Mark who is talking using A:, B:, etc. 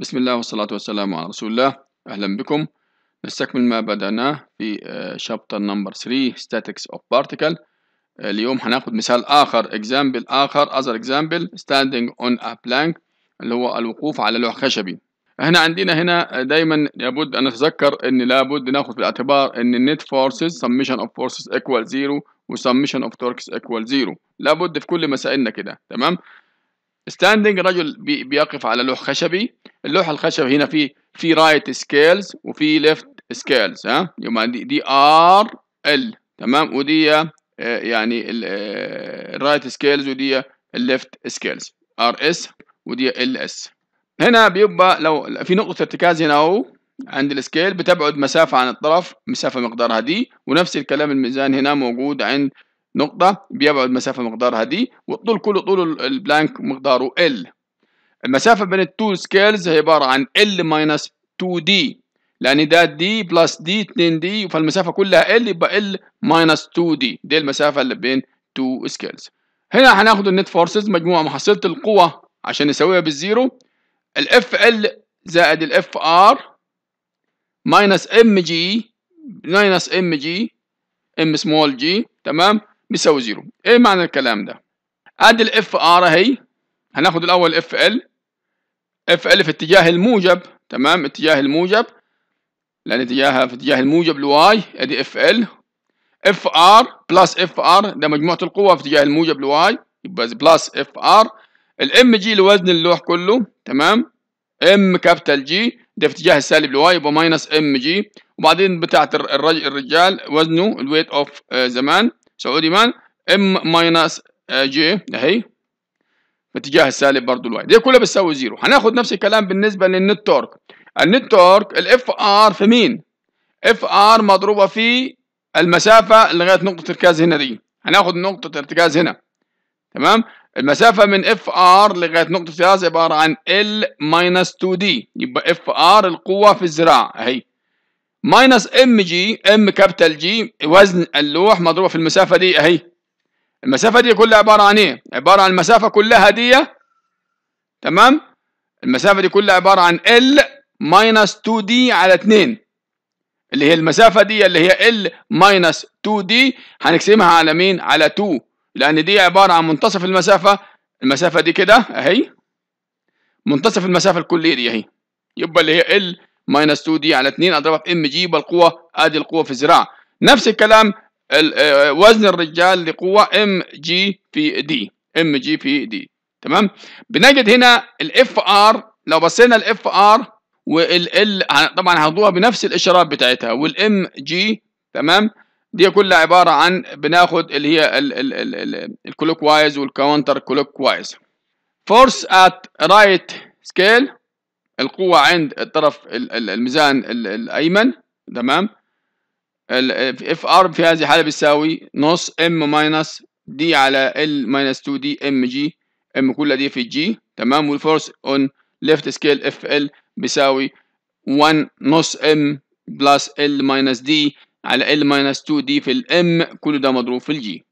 A: بسم الله والصلاة والسلام على رسول الله أهلا بكم نستكمل ما بدأناه في شابتر نمبر 3 Statics of Particle eh, اليوم هناخد مثال آخر example آخر other example standing on a plank اللي هو الوقوف على لوح خشبي هنا عندنا هنا آه، دايما لابد أن نتذكر أن لابد ناخد في الاعتبار أن net forces summation of forces equal zero summation of torques equal zero لابد في كل مسائلنا كده تمام ستاندنج رجل بي بيقف على لوح خشبي اللوح الخشبي هنا في في رايت سكيلز وفي ليفت سكيلز ها يبقى دي, دي ار ال تمام ودي يعني الرايت آه، سكيلز ودي الليفت سكيلز ار اس ودي ال اس هنا بيبقى لو في نقطه ارتكاز هنا اهو عند السكيل بتبعد مسافه عن الطرف مسافه مقدارها دي ونفس الكلام الميزان هنا موجود عند نقطة بيبعد مسافة مقدارها دي والطول كله طول البلانك مقداره L المسافة بين التو سكيلز هي عبارة عن L ماينس 2D لأن ده D بلس D 2D فالمسافة كلها L يبقى L ماينس 2D دي المسافة اللي بين تو سكيلز هنا هناخد النت فورسز مجموعة محصلة القوة عشان نسويها بالزيرو ال FL زائد ال FR ماينس MG ماينس MG ام سمول جي تمام بيساوي زيرو ايه معنى الكلام ده ادي الاف ار اهي هناخد الاول اف ال اف ال في اتجاه الموجب تمام اتجاه الموجب لان اتجاهها في اتجاه الموجب لواي ادي اف ال اف ار بلس اف ار ده مجموعه القوى في اتجاه الموجب لواي يبقى بلس اف ار الام جي لوزن اللوح كله تمام ام كابيتال جي ده في اتجاه السالب لواي يبقى ماينس ام جي وبعدين بتاعت الرجل الرجال وزنه الويت اوف آه، زمان سعودي مان ام ماينس جي اهي في اتجاه السالب برضه الواي دي كلها بتساوي زيرو هناخد نفس الكلام بالنسبه للنت تورك النت تورك الاف ار في مين اف ار مضروبه في المسافه لغايه نقطه ارتكاز هنا دي هناخد نقطه ارتكاز هنا تمام المسافه من اف ار لغايه نقطه ارتكاز عباره عن ال ماينس 2 دي يبقى اف ار القوه في الذراع اهي ماينس ام جي ام كابيتال جي وزن اللوح مضروب في المسافه دي اهي المسافه دي كلها عباره عن ايه عباره عن المسافه كلها دي تمام المسافه دي كلها عباره عن ال ماينس 2 دي على 2 اللي هي المسافه دي اللي هي ال ماينس 2 دي هنقسمها على مين على 2 لان دي عباره عن منتصف المسافه المسافه دي كده اهي منتصف المسافه الكليه دي اهي يبقى اللي هي ال ماينس 2 دي على 2 اضربها في ام جي بالقوة ادي القوه في الزراعه نفس الكلام آه، وزن الرجال لقوه ام جي في دي ام جي في دي تمام بنجد هنا الاف ار لو بصينا الاف ار والال طبعا هنضوها بنفس الاشارات بتاعتها والام جي تمام دي كلها عباره عن بناخد اللي هي الكلوك وايز والكاونتر كلوك وايز فورس ات رايت سكيل القوة عند الطرف الميزان الأيمن تمام اف ار في هذه الحالة بتساوي نص ام ماينس دي على ال ماينس 2 دي ام جي ام كلها دي في جي تمام والفورس اون ليفت سكيل اف ال بيساوي 1 نص ام بلس ال ماينس دي على ال ماينس 2 دي في الام كل ده مضروب في الجي